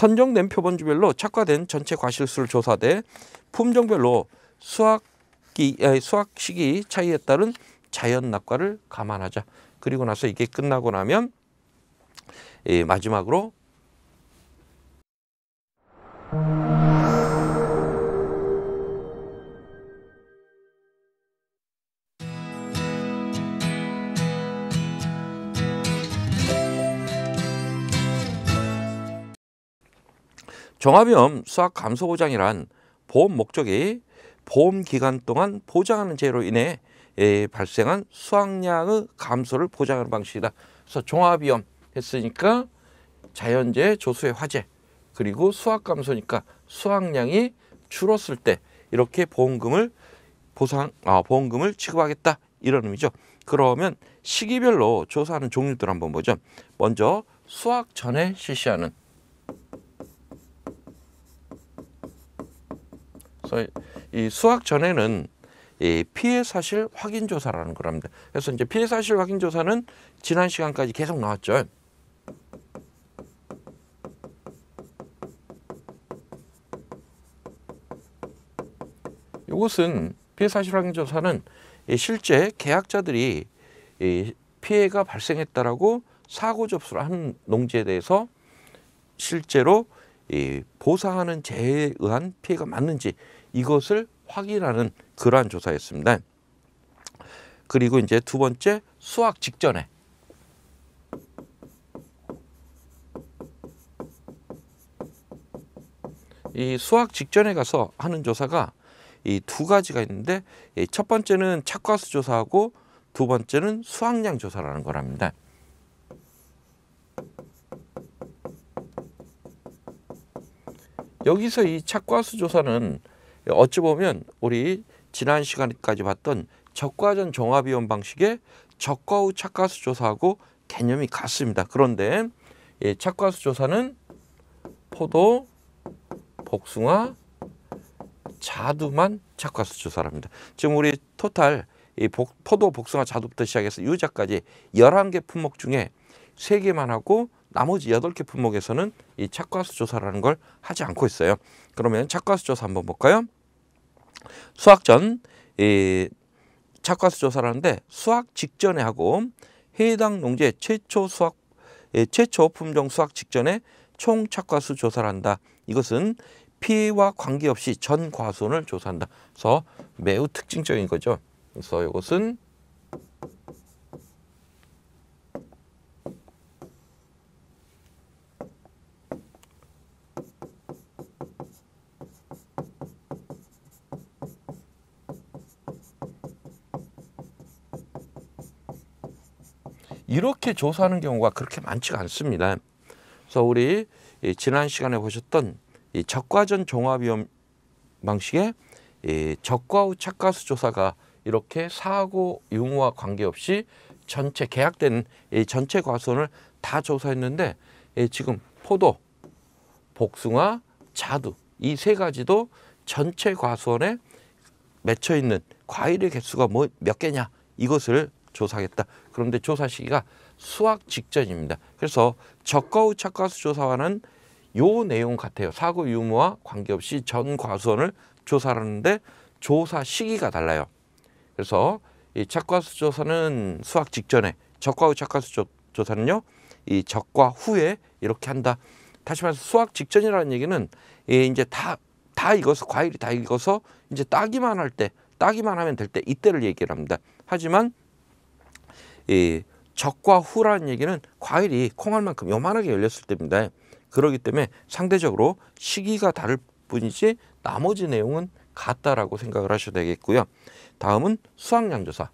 선정된 표본주별로 착화된 전체 과실수를 조사돼 품종별로 수학기 수학 시기 차이에 따른 자연 낙과를 감안하자. 그리고 나서 이게 끝나고 나면 마지막으로 종합위험 수학 감소 보장이란 보험 목적이 보험 기간 동안 보장하는 제로 인해 예, 발생한 수확량의 감소를 보장하는 방식이다. 그래서 종합위험 했으니까 자연재해 조수의 화재 그리고 수확 감소니까 수확량이 줄었을 때 이렇게 보험금을 보상 아, 보험금을 지급하겠다 이런 의미죠. 그러면 시기별로 조사하는 종류들 한번 보죠. 먼저 수확 전에 실시하는 그래서 이 수학 전에는 이 피해 사실 확인 조사라는 거랍니다. 그래서 이제 피해 사실 확인 조사는 지난 시간까지 계속 나왔죠. 이것은 피해 사실 확인 조사는 실제 계약자들이 피해가 발생했다라고 사고 접수를 한 농지에 대해서 실제로 보상하는 제에 의한 피해가 맞는지 이것을 확인하는 그러한 조사였습니다. 그리고 이제 두 번째 수학 직전에 이 수학 직전에 가서 하는 조사가 이 두 가지가 있는데 첫 번째는 착과수 조사하고 두 번째는 수학량 조사라는 거랍니다. 여기서 이 착과수 조사는 어찌 보면 우리 지난 시간까지 봤던 적과전 종합이온 방식의 적과 후 착가수 조사하고 개념이 같습니다. 그런데 예, 착과수 조사는 포도, 복숭아, 자두만 착과수 조사랍니다. 지금 우리 토탈 이 복, 포도, 복숭아, 자두부터 시작해서 유자까지 1 1개 품목 중에 3개만 하고 나머지 8개 품목에서는 이 착과수 조사라는 걸 하지 않고 있어요. 그러면 착과수 조사 한번 볼까요? 수학 전 이, 착과수 조사를 하는데 수학 직전에 하고 해당 농지의 최초 수학 예, 최초 품종 수학 직전에 총 착과수 조사를 한다. 이것은 피해와 관계없이 전 과수원을 조사한다. 그래서 매우 특징적인 거죠. 그래서 이것은 이렇게 조사하는 경우가 그렇게 많지가 않습니다. 그래서 우리 지난 시간에 보셨던 이 적과전 종합위험 방식의 이 적과 후 착가수 조사가 이렇게 사고 유무와 관계없이 전체 계약된 이 전체 과수원을 다 조사했는데 이 지금 포도, 복숭아, 자두 이 세 가지도 전체 과수원에 맺혀 있는 과일의 개수가 뭐 몇 개냐 이것을 조사하겠다. 그런데 조사 시기가 수학 직전입니다. 그래서 저가우 착과수 조사와는 요 내용 같아요. 사고 유무와 관계없이 전 과수원을 조사하는데 조사 시기가 달라요. 그래서 이 착과수 조사는 수학 직전에 적과 후 착과수 조, 사는요이 적과 후에 이렇게 한다. 다시 말해서 수학 직전이라는 얘기는 예, 이제 다, 다 익어서 과일이 다 익어서 이제 따기만 할 때, 따기만 하면 될 때 이때를 얘기를 합니다. 하지만 이 적과 후라는 얘기는 과일이 콩알만큼 요만하게 열렸을 때입니다. 그러기 때문에 상대적으로 시기가 다를 뿐이지 나머지 내용은 같다라고 생각을 하셔야 되겠고요. 다음은 수학양조사